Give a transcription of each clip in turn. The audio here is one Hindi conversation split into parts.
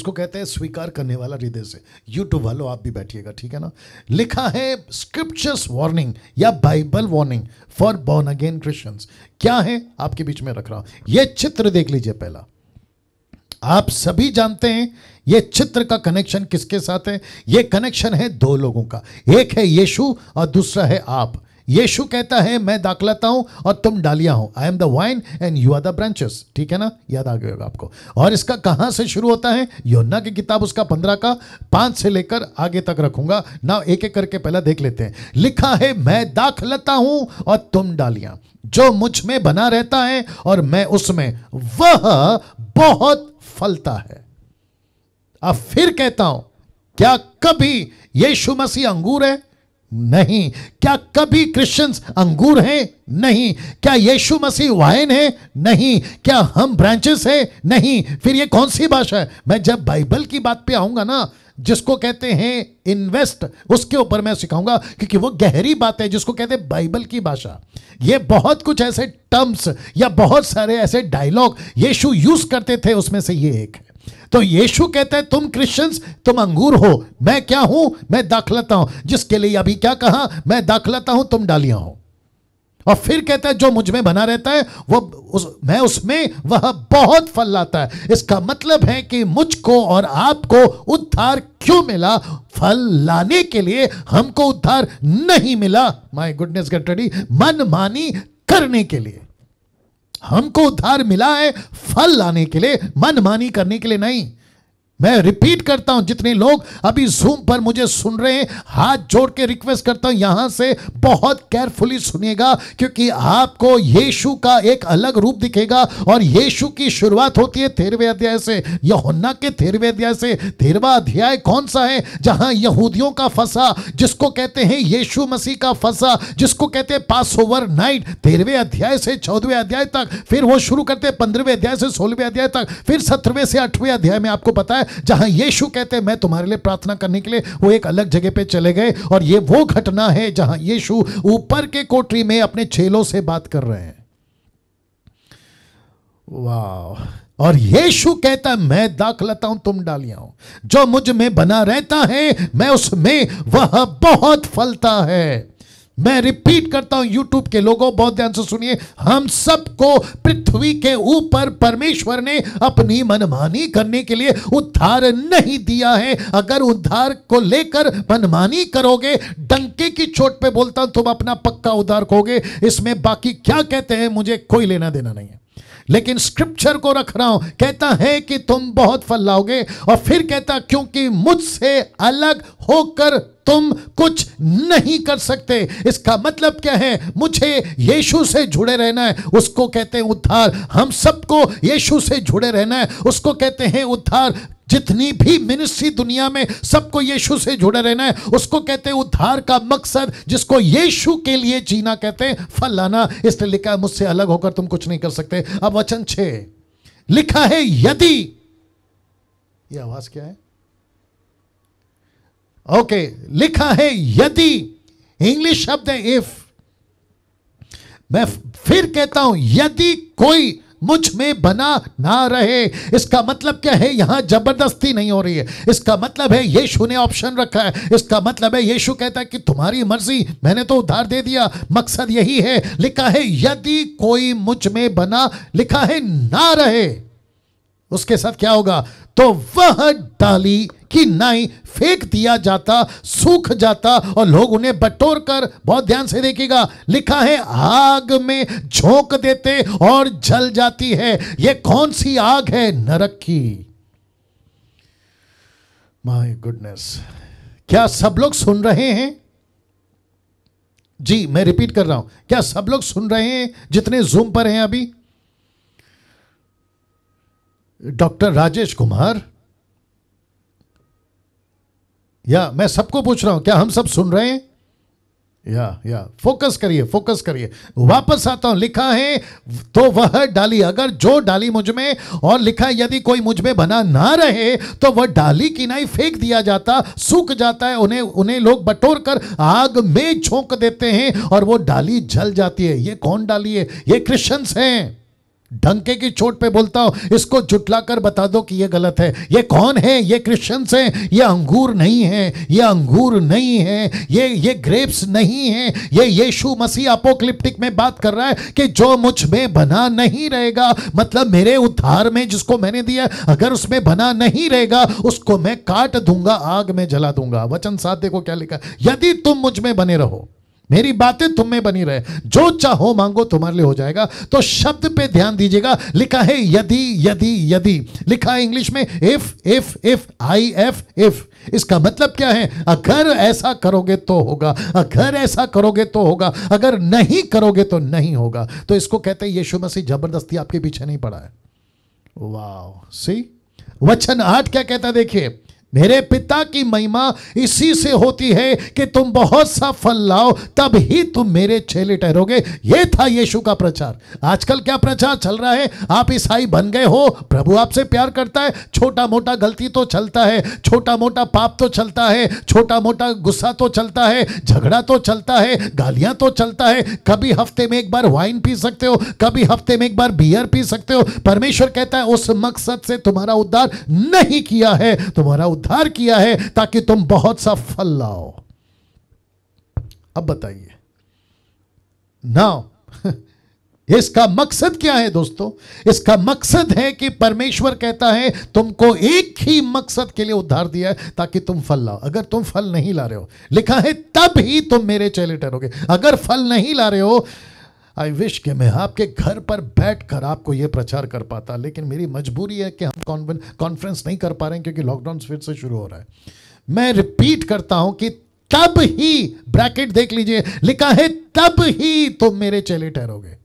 उसको कहते हैं स्वीकार करने वाला हृदय से यूट्यूब वालों आप भी बैठिएगा ठीक है ना लिखा है स्क्रिप्चर्स वार्निंग या Bible warning for born again Christian क्या है आपके बीच में रख रहा हूं यह चित्र देख लीजिए पहला आप सभी जानते हैं ये चित्र का कनेक्शन किसके साथ है ये कनेक्शन है दो लोगों का एक है यीशु और दूसरा है आप यीशु कहता है मैं दाखलाता हूं और तुम डालिया हो I am the vine and you are the branches ठीक है ना याद आ गया होगा आपको और इसका कहां से शुरू होता है योना की किताब उसका पंद्रह का पांच से लेकर आगे तक रखूंगा ना एक एक करके पहला देख लेते हैं लिखा है मैं दाखलता हूं और तुम डालिया जो मुझ में बना रहता है और मैं उसमें वह बहुत फलता है अब फिर कहता हूं क्या कभी यीशु मसीह अंगूर है नहीं क्या कभी क्रिश्चियंस अंगूर हैं नहीं क्या यीशु मसीह वाइन है नहीं क्या हम ब्रांचेस हैं नहीं फिर ये कौन सी भाषा है मैं जब बाइबल की बात पे आऊंगा ना जिसको कहते हैं इन्वेस्ट उसके ऊपर मैं सिखाऊंगा क्योंकि वो गहरी बात है जिसको कहते हैं बाइबल की भाषा ये बहुत कुछ ऐसे टर्म्स या बहुत सारे ऐसे डायलॉग यीशु यूज करते थे उसमें से ये एक है तो यीशु कहते हैं तुम क्रिश्चियंस तुम अंगूर हो मैं क्या हूं मैं दाखलता हूं जिसके लिए अभी क्या कहा मैं दाखलता हूं तुम डालिया हो और फिर कहता है जो मुझ में बना रहता है वो उस मैं उसमें वह बहुत फल लाता है इसका मतलब है कि मुझको और आपको उद्धार क्यों मिला फल लाने के लिए हमको उद्धार नहीं मिला माय गुडनेस गेट रेडी मन मानी करने के लिए हमको उद्धार मिला है फल लाने के लिए मनमानी करने के लिए नहीं मैं रिपीट करता हूं जितने लोग अभी जूम पर मुझे सुन रहे हैं हाथ जोड़ के रिक्वेस्ट करता हूं यहां से बहुत केयरफुली सुनिएगा क्योंकि आपको यीशु का एक अलग रूप दिखेगा और यीशु की शुरुआत होती है तेरहवें अध्याय से यहोन्ना के तेरहवें अध्याय से तेरहवा अध्याय कौन सा है जहां यहूदियों का फंसा जिसको कहते हैं येशु मसीह का फंसा जिसको कहते हैं पास ओवर नाइट तेरहवें अध्याय से चौदहवें अध्याय तक फिर वो शुरू करते हैं पंद्रहवें अध्याय से सोलहवें अध्याय तक फिर सत्रहवें से अठवें अध्याय में आपको पता है जहां यीशु कहते मैं तुम्हारे लिए प्रार्थना करने के लिए वो एक अलग जगह पे चले गए और ये वो घटना है जहां यीशु ऊपर के कोठरी में अपने चेलों से बात कर रहे हैं वाह और यीशु कहता है मैं दाख लेता हूं तुम डालिया जो मुझ में बना रहता है मैं उसमें वह बहुत फलता है मैं रिपीट करता हूं यूट्यूब के लोगों बहुत ध्यान से सुनिए हम सबको पृथ्वी के ऊपर परमेश्वर ने अपनी मनमानी करने के लिए उद्धार नहीं दिया है अगर उद्धार को लेकर मनमानी करोगे डंके की चोट पे बोलता हूं तुम अपना पक्का उद्धार खोगे इसमें बाकी क्या कहते हैं मुझे कोई लेना देना नहीं है लेकिन स्क्रिप्चर को रख रहा हूं कहता है कि तुम बहुत फल लाओगे और फिर कहता क्योंकि मुझसे अलग होकर तुम कुछ नहीं कर सकते इसका मतलब क्या है मुझे यीशु से जुड़े रहना है उसको कहते हैं उद्धार हम सबको यीशु से जुड़े रहना है उसको कहते हैं उद्धार जितनी भी मिनिस्ट्री दुनिया में सबको यीशु से जुड़े रहना है उसको कहते हैं उद्धार का मकसद जिसको यीशु के लिए जीना कहते हैं फल लाना इसलिए लिखा है मुझसे अलग होकर तुम कुछ नहीं कर सकते अब वचन छे लिखा है यदि ये आवाज क्या है ओके okay, लिखा है यदि इंग्लिश शब्द है इफ मैं फिर कहता हूं यदि कोई मुझ में बना ना रहे इसका मतलब क्या है यहां जबरदस्ती नहीं हो रही है इसका मतलब है यीशु ने ऑप्शन रखा है इसका मतलब है यीशु कहता है कि तुम्हारी मर्जी मैंने तो उधार दे दिया मकसद यही है लिखा है यदि कोई मुझ में बना लिखा है ना रहे उसके साथ क्या होगा तो वह डाली कि नाई फेंक दिया जाता सूख जाता और लोग उन्हें बटोर कर बहुत ध्यान से देखेगा लिखा है आग में झोंक देते और जल जाती है यह कौन सी आग है नरक की माय गुडनेस क्या सब लोग सुन रहे हैं जी मैं रिपीट कर रहा हूं क्या सब लोग सुन रहे हैं जितने जूम पर हैं अभी डॉक्टर राजेश कुमार या मैं सबको पूछ रहा हूं क्या हम सब सुन रहे हैं या या फोकस करिए फोकस करिए वापस आता हूं लिखा है तो वह डाली अगर जो डाली मुझ में और लिखा यदि कोई मुझ में बना ना रहे तो वह डाली की नाई फेंक दिया जाता सूख जाता है उन्हें उन्हें लोग बटोर कर आग में झोंक देते हैं और वो डाली जल जाती है ये कौन डाली है ये क्रिश्चियंस हैं ढंके की चोट पे बोलता हूं इसको जुटला कर बता दो कि ये गलत है ये कौन है ये क्रिश्चियंस है ये अंगूर नहीं है ये अंगूर नहीं है ये ये ग्रेप्स नहीं है ये यीशु मसीह अपोक्लिप्टिक में बात कर रहा है कि जो मुझ में बना नहीं रहेगा मतलब मेरे उद्धार में जिसको मैंने दिया अगर उसमें बना नहीं रहेगा उसको मैं काट दूंगा आग में जला दूंगा वचन साध्य को क्या लिखा यदि तुम मुझ में बने रहो मेरी बातें तुम में बनी रहे जो चाहो मांगो तुम्हारे लिए हो जाएगा तो शब्द पे ध्यान दीजिएगा लिखा है यदि यदि यदि लिखा है इंग्लिश में if if if I F if इसका मतलब क्या है अगर ऐसा करोगे तो होगा अगर ऐसा करोगे तो होगा अगर नहीं करोगे तो नहीं होगा तो इसको कहते हैं यीशु मसीह जबरदस्ती आपके पीछे नहीं पड़ा है वाह सी वचन आठ क्या कहता देखिए मेरे पिता की महिमा इसी से होती है कि तुम बहुत सा फल लाओ तब ही तुम मेरे चेले ठहरोगे ये था यीशु का प्रचार आजकल क्या प्रचार चल रहा है आप ईसाई बन गए हो प्रभु आपसे प्यार करता है छोटा मोटा गलती तो चलता है छोटा मोटा पाप तो चलता है छोटा मोटा गुस्सा तो चलता है झगड़ा तो चलता है गालियां तो चलता है कभी हफ्ते में एक बार वाइन पी सकते हो कभी हफ्ते में एक बार बियर पी सकते हो परमेश्वर कहता है उस मकसद से तुम्हारा उद्धार नहीं किया है तुम्हारा उद्धार उद्धार किया है ताकि तुम बहुत सा फल लाओ अब बताइए ना इसका मकसद क्या है दोस्तों इसका मकसद है कि परमेश्वर कहता है तुमको एक ही मकसद के लिए उद्धार दिया है ताकि तुम फल लाओ अगर तुम फल नहीं ला रहे हो लिखा है तब ही तुम मेरे चेले ठहरोगे अगर फल नहीं ला रहे हो आई विश कि मैं आपके घर पर बैठकर आपको ये प्रचार कर पाता लेकिन मेरी मजबूरी है कि हम कॉन्फ्रेंस नहीं कर पा रहे हैं क्योंकि लॉकडाउन फिर से शुरू हो रहा है मैं रिपीट करता हूं कि तब ही ब्रैकेट देख लीजिए लिखा है तब ही तुम मेरे चेले ठहरोगे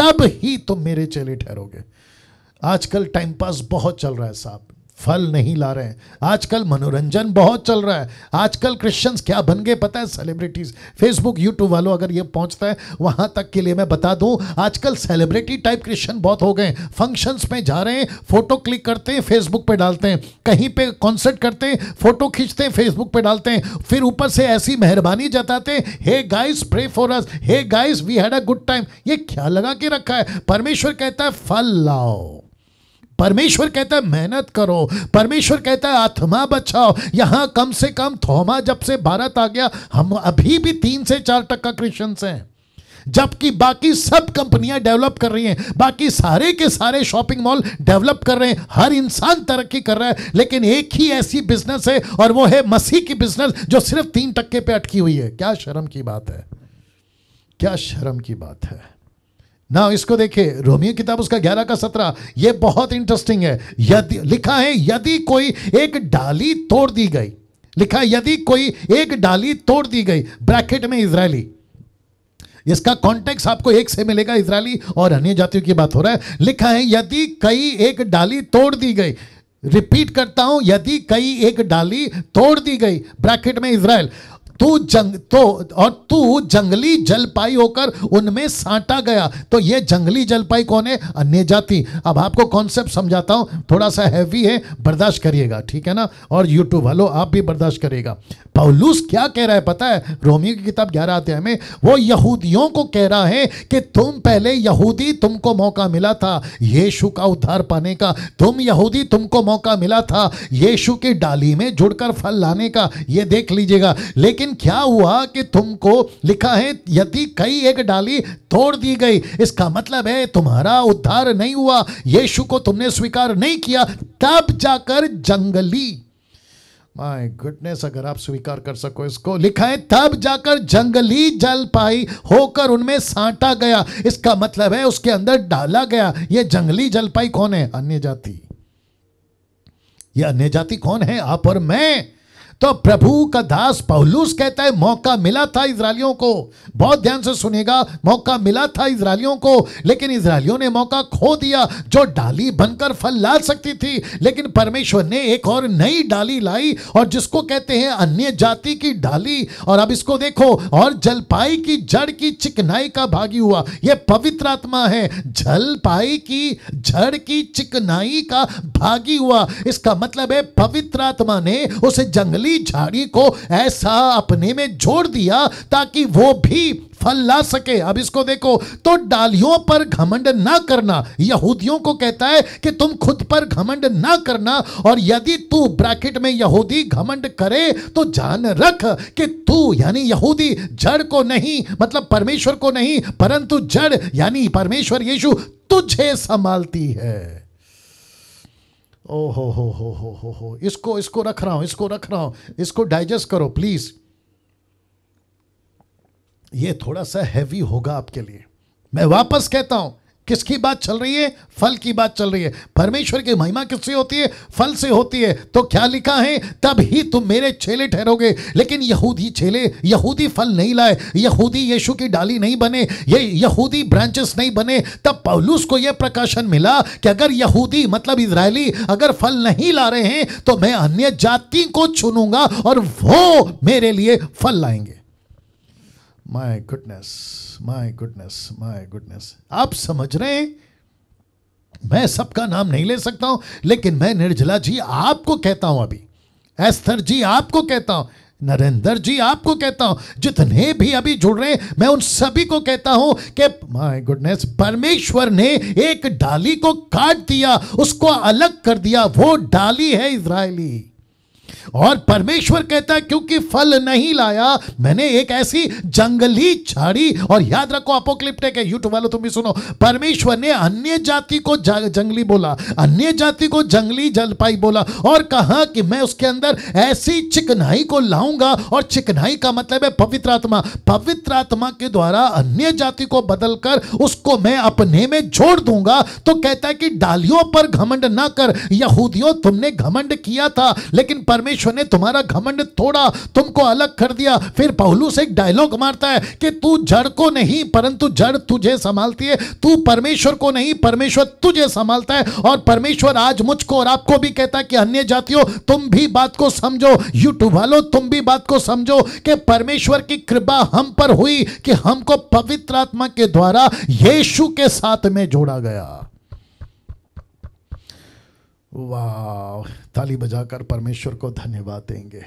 तब ही तुम मेरे चेले ठहरोगे आजकल टाइम पास बहुत चल रहा है साहब फल नहीं ला रहे हैं आजकल मनोरंजन बहुत चल रहा है आजकल क्रिश्चियंस क्या बन गए पता है सेलिब्रिटीज फेसबुक यूट्यूब वालों अगर ये पहुंचता है वहां तक के लिए मैं बता दूं आजकल सेलिब्रिटी टाइप क्रिश्चियन बहुत हो गए फंक्शंस में जा रहे हैं फोटो क्लिक करते हैं फेसबुक पे डालते हैं कहीं पे कॉन्सर्ट करते हैं फोटो खींचते हैं फेसबुक पे डालते हैं फिर ऊपर से ऐसी मेहरबानी जताते हैं hey guys pray for us hey guys we had a good time ये क्या लगा के रखा है परमेश्वर कहता है फल लाओ परमेश्वर कहता है मेहनत करो परमेश्वर कहता है आत्मा बचाओ यहां कम से कम थोमा जब से भारत आ गया हम अभी भी तीन से चार टक्का क्रिश्चियंस हैं जबकि बाकी सब कंपनियां डेवलप कर रही हैं बाकी सारे के सारे शॉपिंग मॉल डेवलप कर रहे हैं हर इंसान तरक्की कर रहा है लेकिन एक ही ऐसी बिजनेस है और वो है मसीह की बिजनेस जो सिर्फ तीन टक्के पे अटकी हुई है क्या शर्म की बात है क्या शर्म की बात है ना इसको देखिए रोमियो किताब उसका ग्यारह का सत्रह ये बहुत इंटरेस्टिंग है यदि लिखा है यदि कोई एक डाली तोड़ दी गई लिखा यदि कोई एक डाली तोड़ दी गई ब्रैकेट में इसराइली इसका कॉन्टेक्स आपको एक से मिलेगा इसराइली और अन्य जातियों की बात हो रहा है लिखा है यदि कई एक डाली तोड़ दी गई रिपीट करता हूं यदि कई एक डाली तोड़ दी गई ब्रैकेट में इसराइल तू जंग तो और तू जंगली जलपाई होकर उनमें सांटा गया तो ये जंगली जलपाई कौन है अन्य जाति अब आपको कॉन्सेप्ट समझाता हूं थोड़ा सा हैवी है बर्दाश्त करिएगा ठीक है ना और यूट्यूब वालों आप भी बर्दाश्त करिएगा पौलूस क्या कह रहा है पता है रोमियो की किताब ग्यारह आते में वो यहूदियों को कह रहा है कि तुम पहले यहूदी तुमको मौका मिला था यीशु का उद्धार पाने का तुम यहूदी तुमको मौका मिला था यीशु की डाली में जुड़कर फल लाने का ये देख लीजिएगा लेकिन लेकिन क्या हुआ कि तुमको लिखा है यदि कई एक डाली तोड़ दी गई इसका मतलब है तुम्हारा उद्धार नहीं हुआ यीशु को तुमने स्वीकार नहीं किया तब जाकर जंगली माय गुडनेस अगर आप स्वीकार कर सको इसको लिखा है तब जाकर जंगली जलपाई होकर उनमें सांटा गया इसका मतलब है उसके अंदर डाला गया ये जंगली जलपाई कौन है अन्य जाति ये अन्य जाति कौन है आप और मैं तो प्रभु का दास पहलूस कहता है मौका मिला था इसराइलियों को बहुत ध्यान से सुनेगा मौका मिला था इसराइलियों को लेकिन इसराइलियों ने मौका खो दिया जो डाली बनकर फल ला सकती थी लेकिन परमेश्वर ने एक और नई डाली लाई और जिसको कहते हैं अन्य जाति की डाली और अब इसको देखो और जलपाई की जड़ की चिकनाई का भागी हुआ यह पवित्र आत्मा है जलपाई की जड़ की चिकनाई का भागी हुआ इसका मतलब है पवित्र आत्मा ने उसे जंगली हुई झाड़ी को ऐसा अपने में जोड़ दिया ताकि वो भी फल ला सके अब इसको देखो तो डालियों पर घमंड ना करना यहूदियों को कहता है कि तुम खुद पर घमंड ना करना और यदि तू ब्रैकेट में यहूदी घमंड करे तो जान रख कि तू यानी यहूदी जड़ को नहीं मतलब परमेश्वर को नहीं परंतु जड़ यानी परमेश्वर यीशु तुझे संभालती है ओ हो हो हो हो हो हो इसको इसको रख रहा हूं इसको रख रहा हूं इसको डाइजेस्ट करो प्लीज ये थोड़ा सा हैवी होगा आपके लिए मैं वापस कहता हूं किसकी बात चल रही है फल की बात चल रही है परमेश्वर की महिमा किससे होती है फल से होती है तो क्या लिखा है तब ही तुम मेरे चेले ठहरोगे लेकिन यहूदी चेले यहूदी फल नहीं लाए यहूदी यीशु की डाली नहीं बने ये यहूदी ब्रांचेस नहीं बने तब पौलूस को यह प्रकाशन मिला कि अगर यहूदी मतलब इसराइली अगर फल नहीं ला रहे हैं तो मैं अन्य जाति को चुनूंगा और वो मेरे लिए फल लाएंगे my goodness my goodness my goodness आप समझ रहे हैं मैं सबका नाम नहीं ले सकता हूं लेकिन मैं निर्जला जी आपको कहता हूं अभी एस्थर जी आपको कहता हूं नरेंद्र जी आपको कहता हूं जितने भी अभी जुड़ रहे हैं मैं उन सभी को कहता हूं कि माय गुडनेस परमेश्वर ने एक डाली को काट दिया उसको अलग कर दिया वो डाली है इसराइली और परमेश्वर कहता है क्योंकि फल नहीं लाया मैंने एक ऐसी जंगली झाड़ी और याद रखो अपोक्लिप्टिक है यूट्यूब वालों तुम भी सुनो परमेश्वर ने अन्य जाति को जंगली बोला अन्य जाति को जंगली जलपाई बोला और कहा कि मैं उसके अंदर ऐसी चिकनाई को लाऊंगा और चिकनाई का मतलब है पवित्र आत्मा पवित्र आत्मा के द्वारा अन्य जाति को बदलकर उसको मैं अपने में जोड़ दूंगा तो कहता है कि डालियों पर घमंड ना कर यहूदियों तुमने घमंड किया था लेकिन परमेश्वर परमेश्वर ने तुम्हारा घमंड थोड़ा तुमको अलग कर दिया फिर पौलूस एक डायलॉग मारता है कि तू जड़ को नहीं परंतु जड़ तुझे संभालती है तू परमेश्वर को नहीं परमेश्वर तुझे संभालता है और परमेश्वर आज मुझको और आपको भी कहता है कि अन्य जातियों तुम भी बात को समझो यूट्यूब वालों तुम भी बात को समझो कि परमेश्वर की कृपा हम पर हुई कि हमको पवित्र आत्मा के द्वारा यीशु के साथ में जोड़ा गया वाह ताली बजाकर परमेश्वर को धन्यवाद देंगे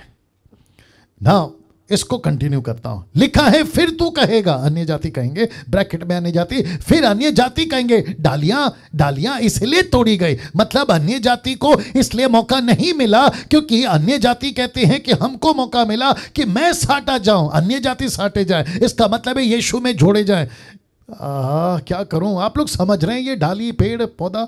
ना इसको कंटिन्यू करता हूं लिखा है फिर तू कहेगा अन्य जाति कहेंगे ब्रैकेट में अन्य जाति फिर अन्य जाति कहेंगे डालियां डालियां इसलिए तोड़ी गई मतलब अन्य जाति को इसलिए मौका नहीं मिला क्योंकि अन्य जाति कहते हैं कि हमको मौका मिला कि मैं साटा जाऊं अन्य जाति साटे जाए इसका मतलब है यीशु में जोड़े जाए आ, क्या करूं आप लोग समझ रहे हैं ये डाली पेड़ पौधा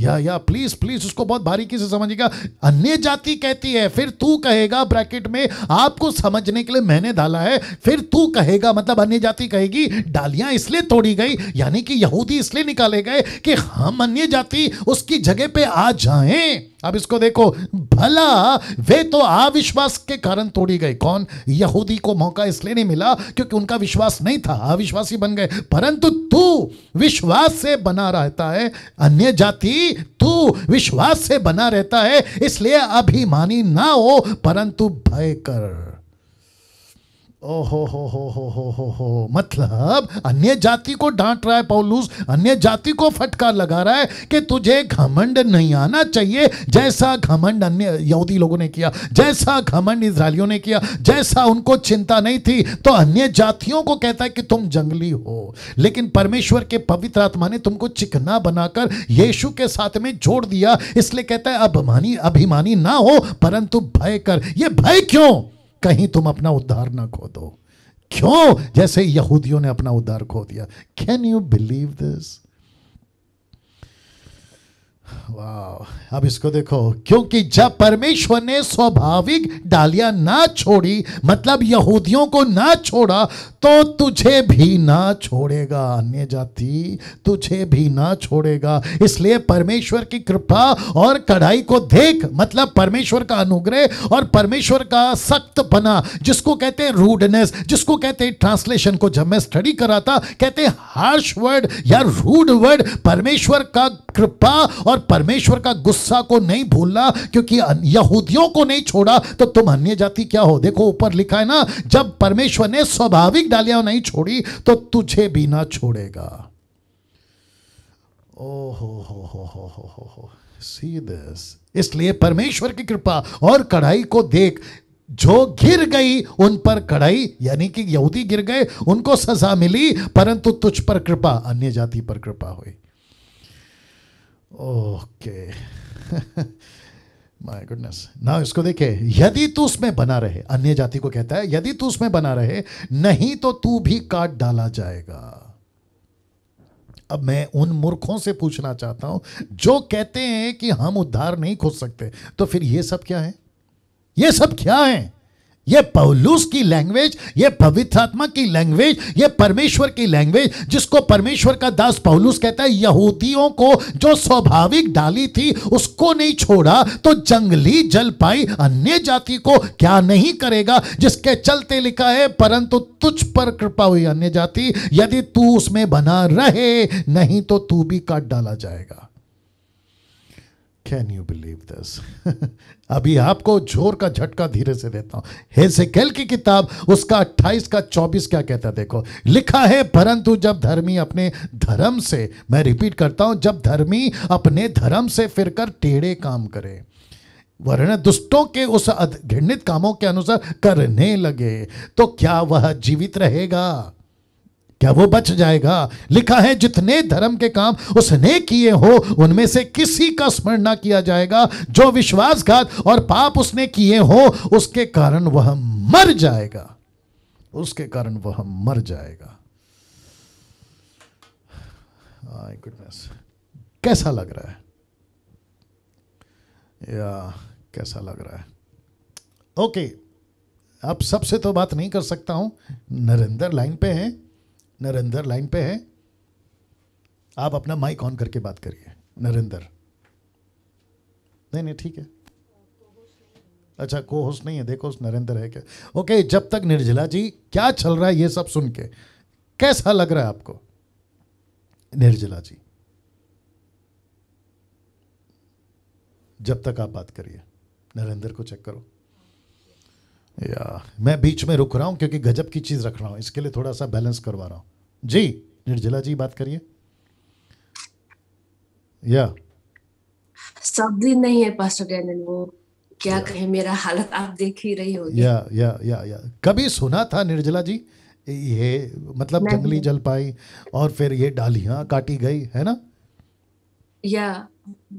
या या प्लीज प्लीज उसको बहुत बारीकी से समझिएगा अन्य जाति कहती है फिर तू कहेगा ब्रैकेट में आपको समझने के लिए मैंने डाला है फिर तू कहेगा मतलब अन्य जाति कहेगी डालियां इसलिए तोड़ी गई यानी कि यहूदी इसलिए निकाले गए कि हम अन्य जाति उसकी जगह पे आ जाएं अब इसको देखो भला वे तो अविश्वास के कारण तोड़ी गई कौन यहूदी को मौका इसलिए नहीं मिला क्योंकि उनका विश्वास नहीं था अविश्वासी बन गए परंतु तू विश्वास से बना रहता है अन्य जाति तू विश्वास से बना रहता है इसलिए अभिमानी ना हो परंतु भय कर ओहो हो हो हो हो हो हो मतलब अन्य जाति को डांट रहा है पौलूस अन्य जाति को फटकार लगा रहा है कि तुझे घमंड नहीं आना चाहिए जैसा घमंड अन्य यहूदी लोगों ने किया जैसा घमंड इसराइलियों ने किया जैसा उनको चिंता नहीं थी तो अन्य जातियों को कहता है कि तुम जंगली हो लेकिन परमेश्वर के पवित्र आत्मा ने तुमको चिकना बनाकर येशु के साथ में जोड़ दिया इसलिए कहता है अभिमानी अभिमानी ना हो परंतु भय कर ये भय क्यों कहीं तुम अपना उद्धार ना खो दो क्यों जैसे यहूदियों ने अपना उद्धार खो दिया कैन यू बिलीव दिस वाह अब इसको देखो क्योंकि जब परमेश्वर ने स्वाभाविक डालिया ना छोड़ी मतलब यहूदियों को ना छोड़ा तो तुझे भी ना छोड़ेगा अन्य जाति तुझे भी ना छोड़ेगा इसलिए परमेश्वर की कृपा और कढ़ाई को देख मतलब परमेश्वर का अनुग्रह और परमेश्वर का सख्त बना जिसको कहते हैं रूडनेस जिसको कहते हैं ट्रांसलेशन को जब मैं स्टडी कराता कहते हार्श वर्ड या रूड वर्ड परमेश्वर का कृपा और और परमेश्वर का गुस्सा को नहीं भूलना क्योंकि यहूदियों को नहीं छोड़ा तो तुम अन्य जाति क्या हो देखो ऊपर लिखा है ना जब परमेश्वर ने स्वाभाविक डालिया नहीं छोड़ी तो तुझे भी ना छोड़ेगा ओ हो हो हो हो हो हो हो सी दिस इसलिए परमेश्वर की कृपा और कढ़ाई को देख जो गिर गई उन पर कढ़ाई यानी कि यहूदी गिर गए उनको सजा मिली परंतु तुझ पर कृपा अन्य जाति पर कृपा हुई ओके माय गुडनेस ना इसको देखे यदि तू उसमें बना रहे अन्य जाति को कहता है यदि तू उसमें बना रहे नहीं तो तू भी काट डाला जाएगा अब मैं उन मूर्खों से पूछना चाहता हूं जो कहते हैं कि हम उद्धार नहीं खोज सकते तो फिर ये सब क्या है ये सब क्या है ये पौलूस की लैंग्वेज ये पवित्र आत्मा की लैंग्वेज ये परमेश्वर की लैंग्वेज जिसको परमेश्वर का दास पौलूस कहता है यहूदियों को जो स्वाभाविक डाली थी उसको नहीं छोड़ा तो जंगली जल पाई अन्य जाति को क्या नहीं करेगा जिसके चलते लिखा है परंतु तुझ पर कृपा हुई अन्य जाति यदि तू उसमें बना रहे नहीं तो तू भी काट डाला जाएगा कैन यू बिलीव दिस अभी आपको जोर का झटका धीरे से देता हूं हेसेकेल की किताब उसका 28 का 24 क्या कहता है देखो लिखा है परंतु जब धर्मी अपने धर्म से मैं रिपीट करता हूं जब धर्मी अपने धर्म से फिरकर टेढ़े काम करे वर्ण दुष्टों के उस घृणित कामों के अनुसार करने लगे तो क्या वह जीवित रहेगा क्या वो बच जाएगा लिखा है जितने धर्म के काम उसने किए हो उनमें से किसी का स्मरण ना किया जाएगा जो विश्वासघात और पाप उसने किए हो उसके कारण वह मर जाएगा उसके कारण वह मर जाएगा आई गुडनेस कैसा लग रहा है या कैसा लग रहा है ओके okay. अब सबसे तो बात नहीं कर सकता हूं नरेंद्र लाइन पे हैं नरेंद्र लाइन पे है आप अपना माइक ऑन करके बात करिए नरेंद्र नहीं नहीं ठीक है अच्छा को होस्ट नहीं है देखो नरेंद्र है क्या ओके जब तक निर्जला जी क्या चल रहा है ये सब सुन के कैसा लग रहा है आपको निर्जला जी जब तक आप बात करिए नरेंद्र को चेक करो या मैं बीच में रुक रहा हूं क्योंकि गजब की चीज़ रख रहा हूं इसके लिए थोड़ा सा बैलेंस करवा रहा हूं जी निर्जला जी बात करिए या शब्द ही नहीं है पास्टर गैनन वो क्या कहे मेरा हालत आप देख ही रही हो या या या या कभी सुना था निर्जला जी ये मतलब जंगली जलपाई और फिर ये डालियां काटी गई है ना या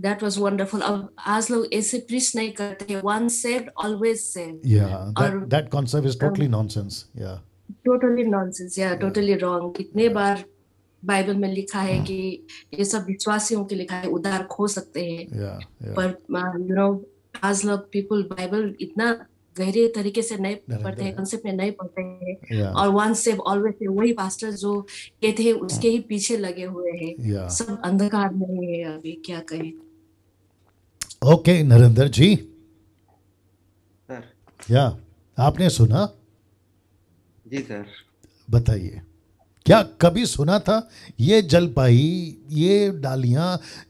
दैट वाज वंडरफुल अब आज लोग ऐसे प्रीच नहीं करते वन सेव्ड ऑलवेज सेव्ड या that concept is totally nonsense या टोटली नॉनसेंस या टोटली रॉन्ग कितने बार बाइबल में लिखा है कि ये सब विश्वासियों के लिखा है उदार खो सकते हैं पर यू नो आज लोग पीपल बाइबल इतना गहरे तरीके से नहीं पढ़ते हैं कंसेप्ट में नहीं पढ़ते हैं yeah. और वन सेव ऑलवेज वही पास्टर जो कहते हैं उसके ही पीछे लगे हुए हैं सब अंधकार में है अभी क्या कहें ओके okay, नरेंद्र जी या आपने सुना जी सर बताइए क्या कभी सुना था ये जलपाई ये डालियां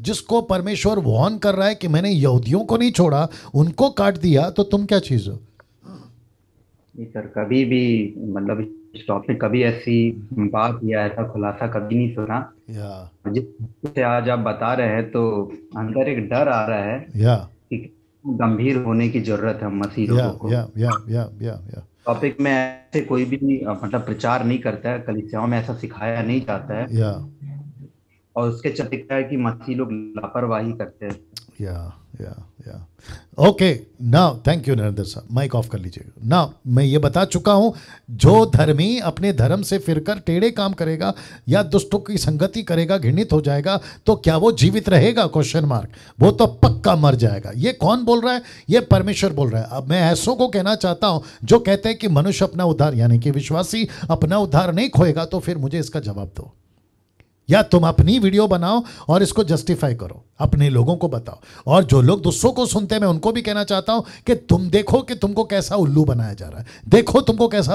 जिसको परमेश्वर वॉन कर रहा है कि मैंने यहूदियों को नहीं छोड़ा उनको काट दिया तो तुम क्या चीज़ हो नहीं सर कभी भी मतलब इस टॉपिक कभी ऐसी बात या ऐसा खुलासा कभी नहीं सुना या जिससे आज आप बता रहे हैं तो अंदर एक डर आ रहा है या गंभीर होने की जरूरत है मसीह या, या, या, या, या, या, या. टॉपिक में ऐसे कोई भी मतलब प्रचार नहीं करता है कलिसियाओं में ऐसा सिखाया नहीं जाता है और उसके चलते है कि मछली लोग लापरवाही करते हैं या या या okay now thank you Narendra साहब माइक ऑफ कर लीजिएगा नाउ मैं ये बता चुका हूँ जो धर्मी अपने धर्म से फिरकर टेढ़े काम करेगा या दुष्टों की संगति करेगा घृणित हो जाएगा तो क्या वो जीवित रहेगा क्वेश्चन मार्क वो तो पक्का मर जाएगा ये कौन बोल रहा है ये परमेश्वर बोल रहा है अब मैं ऐसों को कहना चाहता हूँ जो कहते हैं कि मनुष्य अपना उद्धार यानी कि विश्वासी अपना उद्धार नहीं खोएगा तो फिर मुझे इसका जवाब दो या तुम अपनी वीडियो बनाओ और इसको जस्टिफाई करो अपने लोगों को बताओ और जो लोग दूसरों को सुनते हैं मैं उनको भी कहना चाहता हूं कि तुम देखो कि तुमको कैसा उल्लू बनाया जा रहा है देखो तुमको कैसा